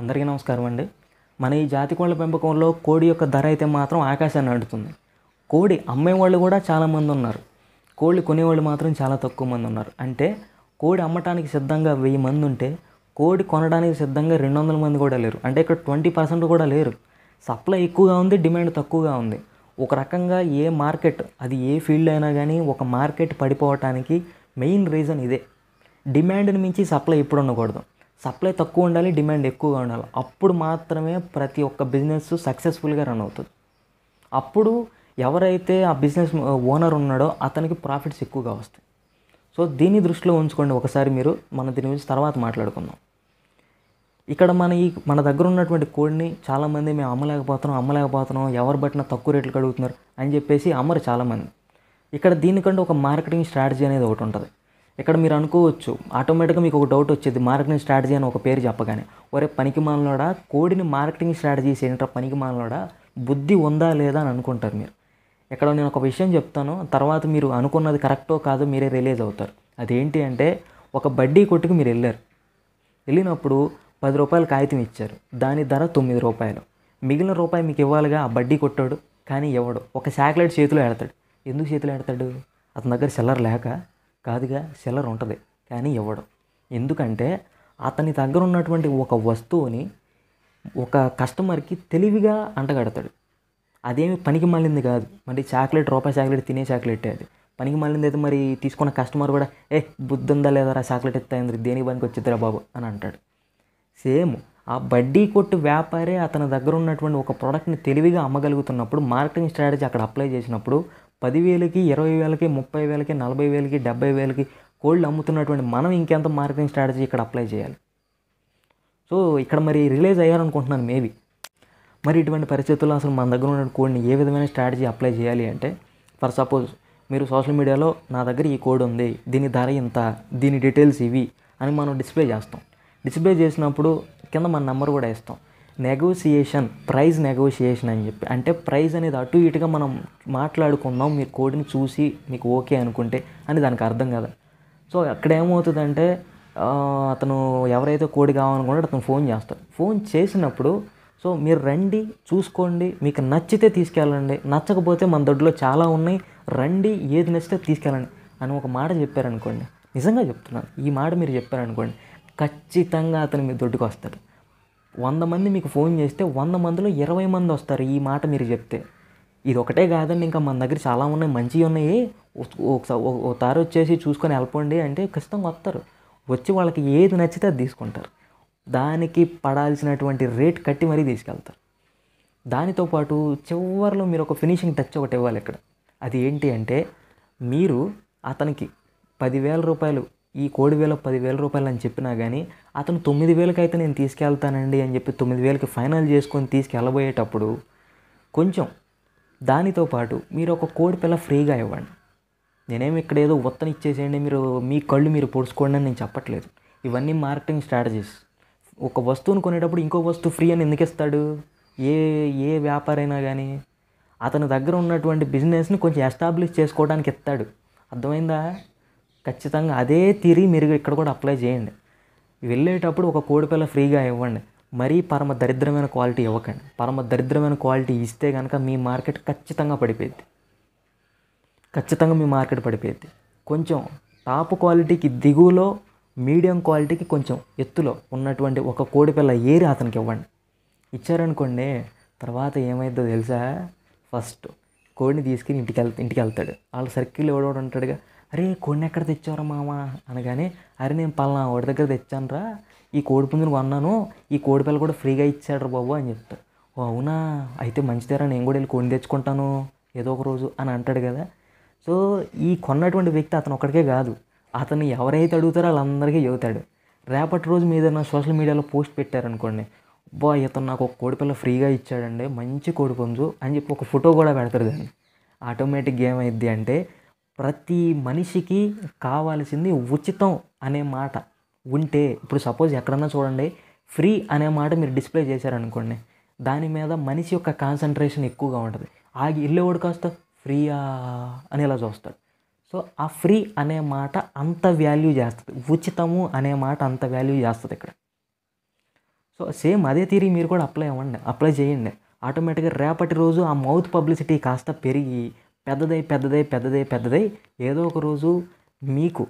అందరికీ నమస్కారం అండి మన ఈ జాతి కోళ్ళ పెంపకంలో కోడి యొక్క ధర అయితే మాత్రం ఆకాశాన్ని అంటుతుంది కోడి అమ్మేవాళ్ళు కూడా చాలామంది ఉన్నారు కోళ్ళు కొనేవాళ్ళు మాత్రం చాలా తక్కువ మంది ఉన్నారు అంటే కోడి అమ్మటానికి సిద్ధంగా వెయ్యి మంది ఉంటే కోడి కొనడానికి సిద్ధంగా రెండు వందల మంది కూడా లేరు అంటే ఇక్కడ ట్వంటీ పర్సెంట్ కూడా లేరు సప్లై ఎక్కువగా ఉంది డిమాండ్ తక్కువగా ఉంది ఒక రకంగా ఏ మార్కెట్ అది ఏ ఫీల్డ్ అయినా కానీ ఒక మార్కెట్ పడిపోవటానికి మెయిన్ రీజన్ ఇదే డిమాండ్ని మించి సప్లై ఎప్పుడు ఉండకూడదు సప్లై తక్కువ ఉండాలి డిమాండ్ ఎక్కువగా ఉండాలి అప్పుడు మాత్రమే ప్రతి ఒక్క బిజినెస్ సక్సెస్ఫుల్గా రన్ అవుతుంది అప్పుడు ఎవరైతే ఆ బిజినెస్ ఓనర్ ఉన్నాడో అతనికి ప్రాఫిట్స్ ఎక్కువగా వస్తాయి సో దీన్ని దృష్టిలో ఉంచుకోండి ఒకసారి మీరు మన దీని గురించి తర్వాత మాట్లాడుకుందాం ఇక్కడ మన ఈ మన దగ్గర ఉన్నటువంటి కోడ్ని చాలామంది మేము అమ్మలేకపోతున్నాం అమ్మలేకపోతున్నాం ఎవరు బట్టినా తక్కువ రేట్లు కడుగుతున్నారు అని చెప్పేసి అమ్మరు చాలామంది ఇక్కడ దీనికంటే ఒక మార్కెటింగ్ స్ట్రాటజీ అనేది ఒకటి ఉంటుంది ఇక్కడ మీరు అనుకోవచ్చు ఆటోమేటిక్గా మీకు ఒక డౌట్ వచ్చేది మార్కెటింగ్ స్ట్రాటజీ అని ఒక పేరు చెప్పగానే ఒరే పనికి మానలోడా కోడిని మార్కెటింగ్ స్ట్రాటజీస్ ఏంట్రా పనికి మానలోడా బుద్ధి ఉందా లేదా అని అనుకుంటారు మీరు ఇక్కడ నేను ఒక విషయం చెప్తాను తర్వాత మీరు అనుకున్నది కరెక్టో కాదో మీరే రిలీజ్ అవుతారు అదేంటి అంటే ఒక బడ్డీ కొట్టుకు మీరు వెళ్ళారు వెళ్ళినప్పుడు పది రూపాయలు కాగితం ఇచ్చారు దాని ధర తొమ్మిది రూపాయలు మిగిలిన రూపాయి మీకు ఇవ్వాలిగా ఆ బడ్డీ కొట్టాడు కానీ ఇవ్వడు ఒక చాక్లెట్ చేతిలో ఎడతాడు ఎందుకు చేతిలో ఎడతాడు అతని దగ్గర సెల్లర్ లేక కాదుగా సెలర్ ఉంటుంది కానీ ఇవ్వడు ఎందుకంటే అతని దగ్గర ఉన్నటువంటి ఒక వస్తువుని ఒక కస్టమర్కి తెలివిగా అంటగడతాడు అదేమి పనికి మళ్ళింది కాదు మరి చాక్లెట్ రూపాయి చాక్లెట్ తినే చాక్లెట్ అది పనికి మళ్ళింది అయితే మరి తీసుకున్న కస్టమర్ కూడా ఏ బుద్ధుందా లేదా చాక్లెట్ ఎత్తాయింది దేని పనికి వచ్చిద్దిరా బాబు అని అంటాడు సేమ్ ఆ బడ్డీ కొట్టు వ్యాపారే అతని దగ్గర ఉన్నటువంటి ఒక ప్రోడక్ట్ని తెలివిగా అమ్మగలుగుతున్నప్పుడు మార్కెటింగ్ స్ట్రాటజీ అక్కడ అప్లై చేసినప్పుడు పదివేలకి ఇరవై వేలకి ముప్పై వేలకి నలభై వేలకి డెబ్బై వేలకి కోళ్ళు అమ్ముతున్నటువంటి మనం ఇంకెంత మార్కెటింగ్ స్ట్రాటజీ ఇక్కడ అప్లై చేయాలి సో ఇక్కడ మరి రిలీజ్ అయ్యారనుకుంటున్నాను మేబీ మరి ఇటువంటి పరిస్థితుల్లో అసలు మన దగ్గర ఉన్న కోడ్ని ఏ విధమైన స్ట్రాటజీ అప్లై చేయాలి అంటే ఫర్ సపోజ్ మీరు సోషల్ మీడియాలో నా దగ్గర ఈ కోడ్ ఉంది దీని ధర ఇంత దీని డీటెయిల్స్ ఇవి అని మనం డిస్ప్లే చేస్తాం డిస్ప్లే చేసినప్పుడు కింద మన నెంబర్ కూడా ఇస్తాం నెగోసియేషన్ ప్రైజ్ నెగోషియేషన్ అని చెప్పి అంటే ప్రైజ్ అనేది అటు ఇటుగా మనం మాట్లాడుకుందాం మీరు కోడిని చూసి మీకు ఓకే అనుకుంటే అని దానికి అర్థం కదా సో అక్కడ ఏమవుతుందంటే అతను ఎవరైతే కోడి కావాలనుకుంటే అతను ఫోన్ చేస్తాడు ఫోన్ చేసినప్పుడు సో మీరు రండి చూసుకోండి మీకు నచ్చితే తీసుకెళ్ళండి నచ్చకపోతే మన దొడ్లో చాలా ఉన్నాయి రండి ఏది నచ్చితే తీసుకెళ్ళండి అని ఒక మాట చెప్పారనుకోండి నిజంగా చెప్తున్నాను ఈ మాట మీరు చెప్పారనుకోండి ఖచ్చితంగా అతను మీ దొడ్డుకు వస్తాడు వంద మంది మీకు ఫోన్ చేస్తే వంద మందిలో ఇరవై మంది వస్తారు ఈ మాట మీరు చెప్తే ఇది ఒకటే కాదండి ఇంకా మన దగ్గర చాలా ఉన్నాయి మంచివి ఉన్నాయి ఒకసారి తారు వచ్చేసి చూసుకొని వెళ్ళిపోండి అంటే ఖచ్చితంగా వస్తారు వచ్చి వాళ్ళకి ఏది నచ్చితే అది తీసుకుంటారు దానికి పడాల్సినటువంటి రేట్ కట్టి మరీ తీసుకెళ్తారు దానితో పాటు చివరిలో మీరు ఒక ఫినిషింగ్ టచ్ ఒకటి ఇవ్వాలి ఇక్కడ అది ఏంటి అంటే మీరు అతనికి పదివేల రూపాయలు ఈ కోడి వేల పదివేల రూపాయలు అని చెప్పినా కానీ అతను తొమ్మిది అయితే నేను తీసుకెళ్తానండి అని చెప్పి తొమ్మిది వేలకి ఫైనల్ చేసుకొని తీసుకెళ్ళబోయేటప్పుడు కొంచెం దానితో పాటు మీరు ఒక కోడి పిల్ల ఫ్రీగా ఇవ్వండి నేనేమి ఇక్కడ ఏదో ఉత్తన ఇచ్చేసేయండి మీరు మీ కళ్ళు మీరు పొడుచుకోండి అని నేను చెప్పట్లేదు ఇవన్నీ మార్కెటింగ్ స్ట్రాటజీస్ ఒక వస్తువును కొనేటప్పుడు ఇంకో వస్తువు ఫ్రీ అని ఎందుకు ఇస్తాడు ఏ ఏ వ్యాపారైనా కానీ అతని దగ్గర ఉన్నటువంటి బిజినెస్ని కొంచెం ఎస్టాబ్లిష్ చేసుకోవడానికి ఇస్తాడు అర్థమైందా ఖచ్చితంగా అదే తిరిగి మీరు ఇక్కడ కూడా అప్లై చేయండి వెళ్ళేటప్పుడు ఒక కోడిపిల్ల ఫ్రీగా ఇవ్వండి మరీ పరమ దరిద్రమైన క్వాలిటీ ఇవ్వకండి పరమ దరిద్రమైన క్వాలిటీ ఇస్తే కనుక మీ మార్కెట్ ఖచ్చితంగా పడిపోయింది ఖచ్చితంగా మీ మార్కెట్ పడిపోయింది కొంచెం టాప్ క్వాలిటీకి దిగువలో మీడియం క్వాలిటీకి కొంచెం ఎత్తులో ఉన్నటువంటి ఒక కోడిపిల్ల ఏరి అతనికి ఇవ్వండి ఇచ్చారనుకోండి తర్వాత ఏమైందో తెలుసా ఫస్ట్ కోడిని తీసుకుని ఇంటికి వెళ్తా ఇంటికి వెళ్తాడు వాళ్ళ సర్కిల్ ఎవడోడు ఉంటాడుగా అరే కోడిని ఎక్కడ తెచ్చావురా మామ అనగానే అరే నేను పలానా వాడి దగ్గర తెచ్చానురా ఈ కోడి పుంజుని కొన్నాను ఈ కోడి పిల్ల కూడా ఫ్రీగా ఇచ్చాడు బాబు అని చెప్తాడు ఓ అవునా అయితే మంచిదేరా నేను కూడా వెళ్ళి కోడిని తెచ్చుకుంటాను ఏదో ఒక రోజు అని అంటాడు కదా సో ఈ కొన్నటువంటి వ్యక్తి అతను ఒక్కడికే కాదు అతను ఎవరైతే అడుగుతారో వాళ్ళందరికీ చదువుతాడు రేపటి రోజు మీద నా సోషల్ మీడియాలో పోస్ట్ పెట్టారనుకోండి బా ఇతను నాకు ఒక కోడిపిల్ల ఫ్రీగా ఇచ్చాడండి మంచి పుంజు అని చెప్పి ఒక ఫోటో కూడా పెడతారు దాన్ని గేమ్ అయింది అంటే ప్రతి మనిషికి కావాల్సింది ఉచితం అనే మాట ఉంటే ఇప్పుడు సపోజ్ ఎక్కడన్నా చూడండి ఫ్రీ అనే మాట మీరు డిస్ప్లే చేశారనుకోండి దాని మీద మనిషి యొక్క కాన్సన్ట్రేషన్ ఎక్కువగా ఉంటుంది ఆగి వెళ్ళేవాడు కాస్త ఫ్రీయా అని ఇలా చూస్తాడు సో ఆ ఫ్రీ అనే మాట అంత వాల్యూ చేస్తుంది ఉచితము అనే మాట అంత వాల్యూ చేస్తుంది ఇక్కడ సో సేమ్ అదే తీరి మీరు కూడా అప్లై అవ్వండి అప్లై చేయండి ఆటోమేటిక్గా రేపటి రోజు ఆ మౌత్ పబ్లిసిటీ కాస్త పెరిగి పెద్దదై పెద్దదై పెద్దదై పెద్దదై ఏదో ఒక రోజు మీకు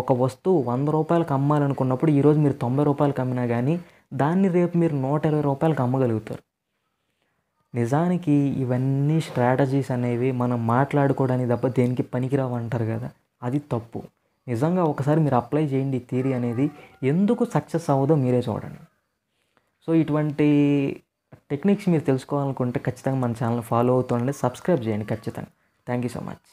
ఒక వస్తువు వంద రూపాయలకు అమ్మాలనుకున్నప్పుడు ఈరోజు మీరు తొంభై రూపాయలకు అమ్మినా కానీ దాన్ని రేపు మీరు నూట ఇరవై రూపాయలకు అమ్మగలుగుతారు నిజానికి ఇవన్నీ స్ట్రాటజీస్ అనేవి మనం మాట్లాడుకోవడానికి తప్ప దేనికి పనికిరావు అంటారు కదా అది తప్పు నిజంగా ఒకసారి మీరు అప్లై చేయండి థియరీ అనేది ఎందుకు సక్సెస్ అవ్వదో మీరే చూడండి సో ఇటువంటి టెక్నిక్స్ మీరు తెలుసుకోవాలనుకుంటే ఖచ్చితంగా మన ఛానల్ ఫాలో అవుతుండండి సబ్స్క్రైబ్ చేయండి ఖచ్చితంగా థ్యాంక్ యూ సో మచ్